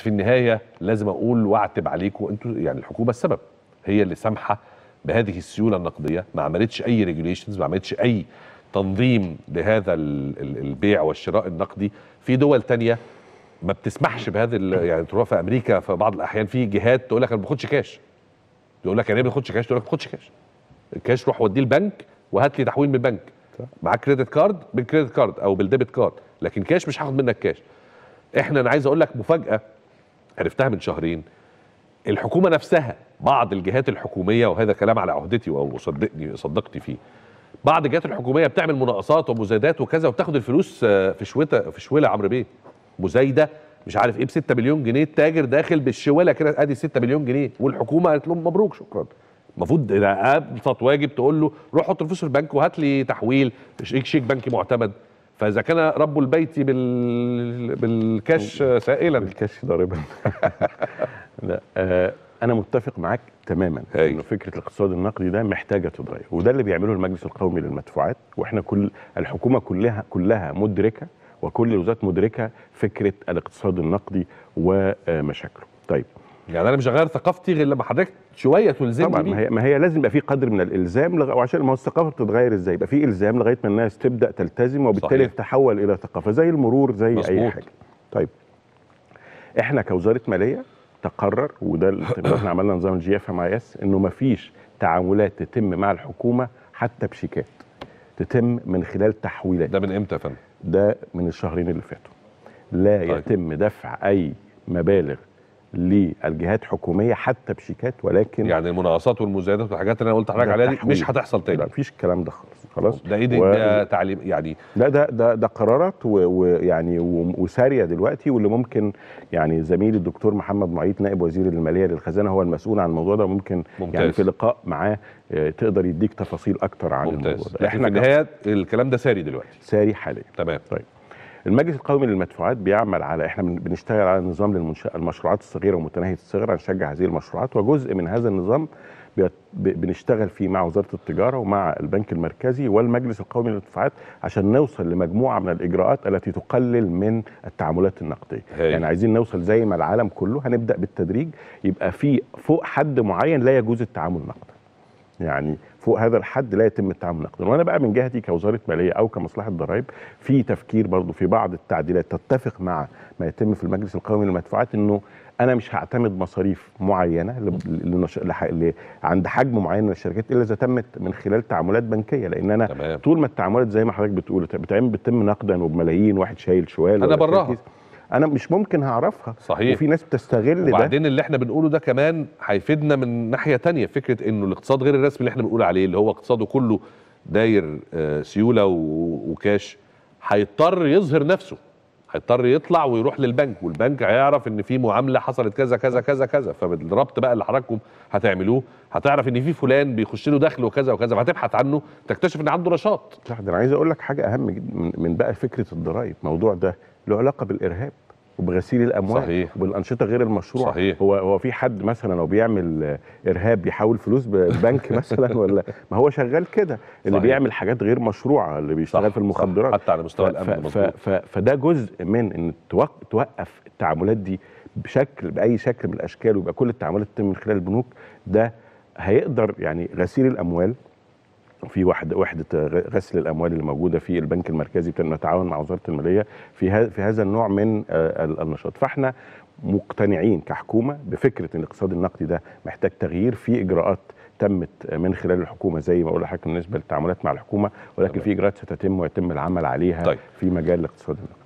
في النهايه لازم اقول واعتب عليكم انتوا يعني الحكومه السبب هي اللي سامحه بهذه السيوله النقديه ما عملتش اي ريجوليشنز ما عملتش اي تنظيم لهذا البيع والشراء النقدي في دول تانية ما بتسمحش بهذا يعني تروح في امريكا في بعض الاحيان في جهات تقول لك انا ما باخدش كاش يقول لك يعني ايه ما باخدش كاش تقول لك ما باخدش كاش الكاش روح وديه البنك وهات لي تحويل من البنك معاك كريدت كارد بالكريدت كارد او بالديبت كارد لكن كاش مش هاخد منك كاش احنا انا عايز اقول لك مفاجاه عرفتها من شهرين الحكومه نفسها بعض الجهات الحكوميه وهذا كلام على عهدتي وصدقني صدقتي فيه بعض الجهات الحكوميه بتعمل مناقصات ومزايدات وكذا وبتاخد الفلوس آه، في شويته في شويله عمرو بيه مزايده مش عارف ايه ب 6 مليون جنيه التاجر داخل بالشواله كده ادي 6 مليون جنيه والحكومه قالت لهم مبروك شكرا المفروض ابسط واجب تقول له روح حط الفلوس في البنك وهات لي تحويل شيك شيك بنكي معتمد فاذا كان رب البيت بال... بالكاش سائلا بالكاش ضاربا لا آه انا متفق معاك تماما انه فكره الاقتصاد النقدي ده محتاجه تتغير وده اللي بيعمله المجلس القومي للمدفوعات واحنا كل الحكومه كلها كلها مدركه وكل الوزارات مدركه فكره الاقتصاد النقدي ومشاكله طيب يعني انا مش هغير ثقافتي غير لما حضرتك شويه تلزمني طبعا ما هي, ما هي لازم يبقى في قدر من الالزام لغ... وعشان ما هو الثقافه بتتغير ازاي يبقى في الزام لغايه ما الناس تبدا تلتزم وبالتالي تتحول الى ثقافه زي المرور زي مصبوط. اي حاجه طيب احنا كوزاره ماليه تقرر وده اللي احنا عملنا نظام الجي اف ام اي اس انه ما فيش تعاملات تتم مع الحكومه حتى بشيكات تتم من خلال تحويلات ده من امتى يا فندم؟ ده من الشهرين اللي فاتوا لا طيب. يتم دفع اي مبالغ للجهات الحكوميه حتى بشيكات ولكن يعني المناقصات والمزايدات والحاجات اللي انا قلت لحضرتك عليها دي مش هتحصل تاني لا مفيش الكلام ده خالص خلاص ده ايه ده, و... ده تعليم يعني لا ده ده ده قرارات ويعني وساريه دلوقتي واللي ممكن يعني زميلي الدكتور محمد معيط نائب وزير الماليه للخزانه هو المسؤول عن الموضوع ده ممكن يعني ممتاز. يعني في لقاء معاه آه، تقدر يديك تفاصيل اكتر عن ممتاز. الموضوع ده احنا في النهايه الكلام ده ساري دلوقتي ساري حاليا تمام طيب المجلس القومي للمدفوعات بيعمل على احنا بنشتغل على نظام للمشروعات المشروعات الصغيره ومتناهيه الصغر هنشجع هذه المشروعات وجزء من هذا النظام بنشتغل فيه مع وزاره التجاره ومع البنك المركزي والمجلس القومي للمدفوعات عشان نوصل لمجموعه من الاجراءات التي تقلل من التعاملات النقديه هي. يعني عايزين نوصل زي ما العالم كله هنبدا بالتدريج يبقى في فوق حد معين لا يجوز التعامل نقدا يعني فوق هذا الحد لا يتم التعامل نقدا وانا بقى من جهتي كوزاره ماليه او كمصلحه ضرائب في تفكير برضو في بعض التعديلات تتفق مع ما يتم في المجلس القومي للمدفوعات انه انا مش هعتمد مصاريف معينه لنش... لح... ل... عند حجم معين من الشركات الا اذا تمت من خلال تعاملات بنكيه لان انا تمام. طول ما التعاملات زي ما حضرتك بتقول بتعمل بتتم نقدا وبملايين واحد شايل شوال انا براها انا مش ممكن هعرفها صحيح وفي ناس بتستغل ده وبعدين اللي احنا بنقوله ده كمان هيفيدنا من ناحيه تانية فكره انه الاقتصاد غير الرسمي اللي احنا بنقول عليه اللي هو اقتصاده كله داير آه، سيوله وكاش هيضطر يظهر نفسه هيضطر يطلع ويروح للبنك والبنك هيعرف ان في معامله حصلت كذا كذا كذا كذا فبالربط بقى اللي حضراتكم هتعملوه هتعرف ان في فلان بيخش له دخل وكذا وكذا فهتبحث عنه تكتشف ان عنده نشاط. صح ده انا عايز اقول لك حاجه اهم جدا من بقى فكره الضرايب موضوع ده له علاقه بالارهاب وبغسيل الاموال صحيح. وبالانشطه غير المشروعه صحيح. هو هو في حد مثلا لو بيعمل ارهاب بيحول فلوس ببنك مثلا ولا ما هو شغال كده اللي صحيح. بيعمل حاجات غير مشروعه اللي بيشتغل صح. في المخدرات حتى على مستوى الامن ف... ف... فده جزء من ان توقف التعاملات دي بشكل باي شكل من الاشكال ويبقى كل التعاملات تتم من خلال البنوك ده هيقدر يعني غسيل الاموال وفي واحد وحده غسل الاموال اللي موجوده في البنك المركزي بنتعاون مع وزاره الماليه في في هذا النوع من آه، النشاط فاحنا مقتنعين كحكومه بفكره ان الاقتصاد النقدي ده محتاج تغيير في اجراءات تمت من خلال الحكومه زي ما اقول لحضرتك بالنسبه للتعاملات مع الحكومه ولكن طيب. في اجراءات ستتم ويتم العمل عليها طيب. في مجال الاقتصاد النقدي